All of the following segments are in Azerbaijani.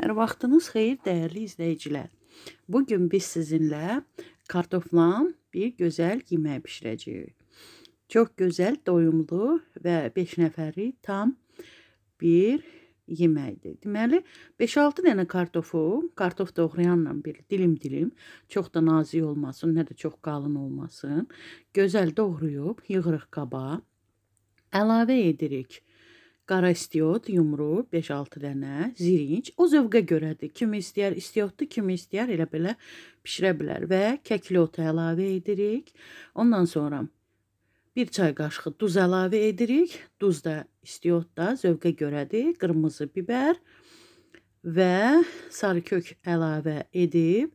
Hər vaxtınız xeyir dəyərli izləyicilər. Bu gün biz sizinlə kartoflan bir gözəl yemək bişirəcəyik. Çox gözəl, doyumlu və 5 nəfərlik tam bir yeməkdir. Deməli, 5-6 dənə kartofu, kartof doğrayanla bir dilim-dilim, çox da nazik olmasın, nə də çox qalın olmasın, gözəl doğrayıb yığırıq qaba. Əlavə edirik Qara istiot, yumru 5-6 dənə, zirinc. O zövqə görədir. Kimi istəyər istiotdu, kimi istəyər elə belə bişirə bilər və kəkli otu əlavə edirik. Ondan sonra 1 çay qaşığı duz əlavə edirik. Duz da istiot da zövqə görədir. Qırmızı biber və sarı kök əlavə edib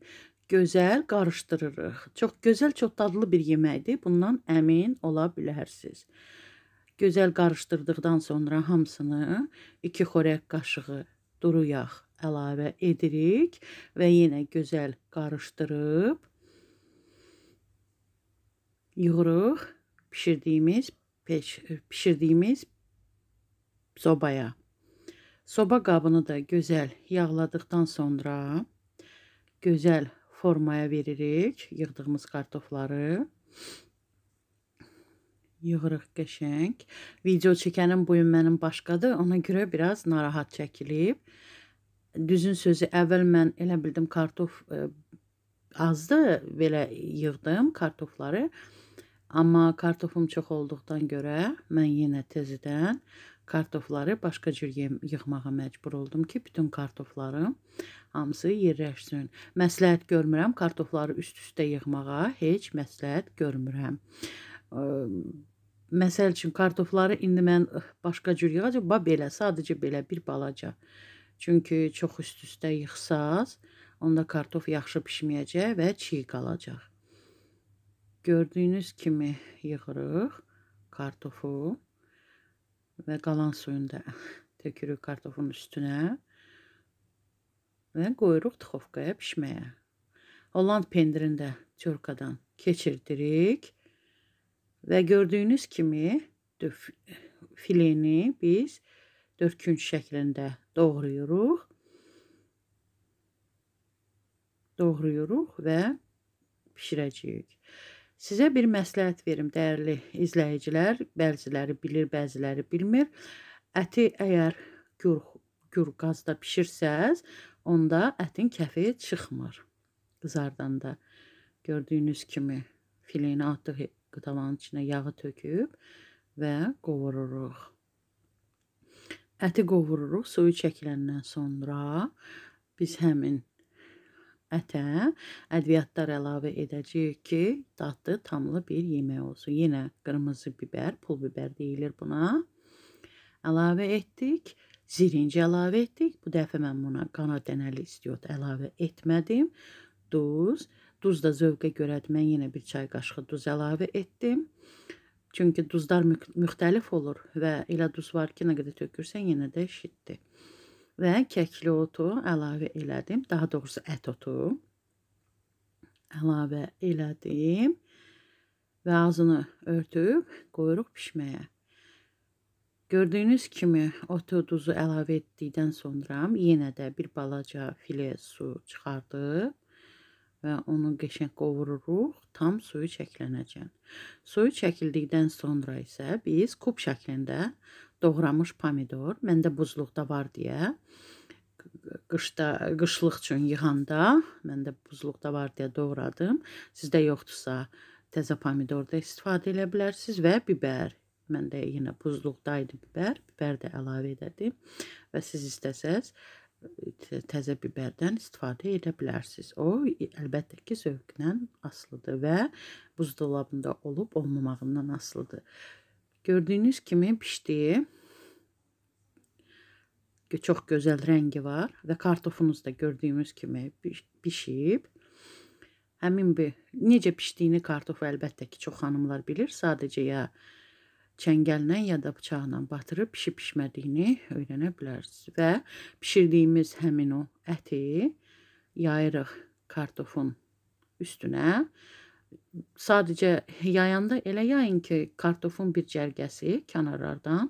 gözəl qarışdırırıq. Çox gözəl, çox dadlı bir yeməkdir. Bundan əmin ola bilərsiniz. Gözəl qarışdırdıqdan sonra hamısını 2 xörək qaşığı duru yağ əlavə edirik və yenə gözəl qarışdırıb yığırıq bişirdiyimiz peç bişirdiyimiz sobaya. Soba qabını da gözəl yağladıqdan sonra gözəl formaya veririk yığdığımız kartofları yığırıq qəşəng. Video çəkənin boyu mənim başqadır, ona görə biraz narahat çəkilib. Düzün sözü əvvəl mən elə bildim kartof ə, e, azdı, belə yığdım kartofları. Amma kartofum çox olduqdan görə mən yenə tezidən kartofları başqa cür yığmağa məcbur oldum ki, bütün kartoflarım hamısı yerləşsin. Məsləhət görmürəm kartofları üst-üstə yığmağa, heç məsləhət görmürəm. Məsəl üçün kartofları indi mən başqa cür yığacam, bax belə, sadəcə belə bir balaca. Çünki çox üst-üstə yıxsaz, onda kartof yaxşı bişməyəcək və çiy qalacaq. Gördüyünüz kimi yığırıq kartofu və qalan suyunu da tökürük kartofun üstünə və qoyuruq tıxovkaya bişməyə. Holland pendirini də çörkadan keçirdirik Və gördüyünüz kimi fileni biz dörkünc şəklində doğrayırıq. Doğrayırıq və pişirəcəyik. Sizə bir məsləhət verim, dəyərli izləyicilər. Bəziləri bilir, bəziləri bilmir. Əti əgər gür, gür qazda pişirsəz, onda ətin kəfi çıxmır qızardanda. Gördüyünüz kimi fileni artıq qıdalanın içinə yağı töküb və qovururuq. Əti qovururuq suyu çəkiləndən sonra biz həmin ətə ədviyyatlar əlavə edəcəyik ki, dadlı, tamlı bir yemək olsun. Yenə qırmızı biber, pul biber deyilir buna. Əlavə etdik. Zirinci əlavə etdik. Bu dəfə mən buna qana dənəli istiyot əlavə etmədim. Duz, duz Duz da zövqə görədir. Mən yenə bir çay qaşığı duz əlavə etdim. Çünki duzlar müxtəlif olur və elə duz var ki, nə qədər tökürsən yenə də eşitdir. Və kəkli otu əlavə elədim. Daha doğrusu ət otu əlavə elədim və ağzını örtüb qoyuruq pişməyə. Gördüyünüz kimi otu duzu əlavə etdikdən sonra yenə də bir balaca file su çıxardıb və onu qəşəng qovururuq tam suyu çəklənəcən. Suyu çəkildikdən sonra isə biz kub şəklində doğramış pomidor, məndə buzluqda var deyə qışda qışlıq üçün yığanda məndə buzluqda var deyə doğradım. Sizdə yoxdursa təzə pomidorda istifadə edə bilərsiniz və bibər. Məndə yenə buzluqda idi bibər, bibər də əlavə edədim və siz istəsəz təzə biberdən istifadə edə bilərsiniz. O, əlbəttə ki, zövqdən asılıdır və buzdolabında olub olmamağından asılıdır. Gördüyünüz kimi pişdi. Çox gözəl rəngi var və kartofunuz da gördüyümüz kimi pişib. Həmin bir necə pişdiyini kartofu əlbəttə ki, çox xanımlar bilir. Sadəcə ya çəngəllə ya da bıçaqla batırıb pişib-pişmədiyini öyrənə bilərsiniz. Və bişirdiyimiz həmin o əti yayırıq kartofun üstünə. Sadəcə yayanda elə yayın ki, kartofun bir cərgəsi kənarlardan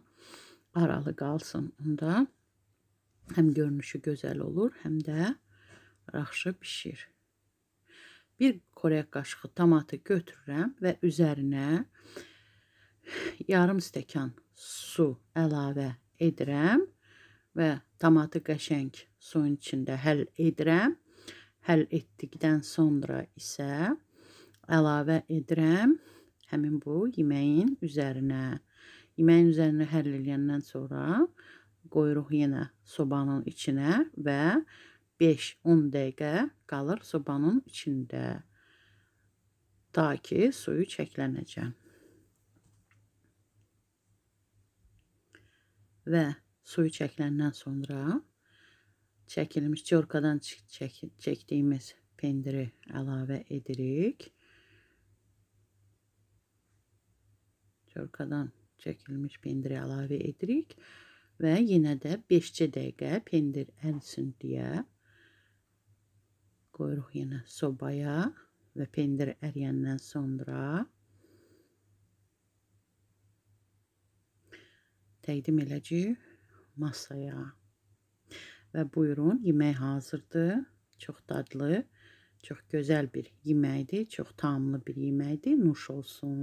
aralı qalsın. Onda həm görünüşü gözəl olur, həm də yaxşı bişir. Bir koryak qaşığı tomatı götürürəm və üzərinə yarım stəkan su əlavə edirəm və tomatı qəşəng suyun içində həll edirəm. Həll etdikdən sonra isə əlavə edirəm həmin bu yeməyin üzərinə. Yeməyin üzərini həll eləyəndən sonra qoyuruq yenə sobanın içinə və 5-10 dəqiqə qalır sobanın içində ta ki suyu çəklənəcək. və suyu çəkiləndən sonra çəkilmiş corkadan çək çəkdiyimiz pendiri əlavə edirik. Corkadan çəkilmiş pendiri əlavə edirik və yenə də 5-cə dəqiqə pendir ərsin deyə qoyuruq yenə sobaya və pendir əriyəndən sonra təqdim eləcəyik masaya. Və buyurun, yemək hazırdır. Çox dadlı, çox gözəl bir yeməkdir, çox tamlı bir yeməkdir. Nuş olsun.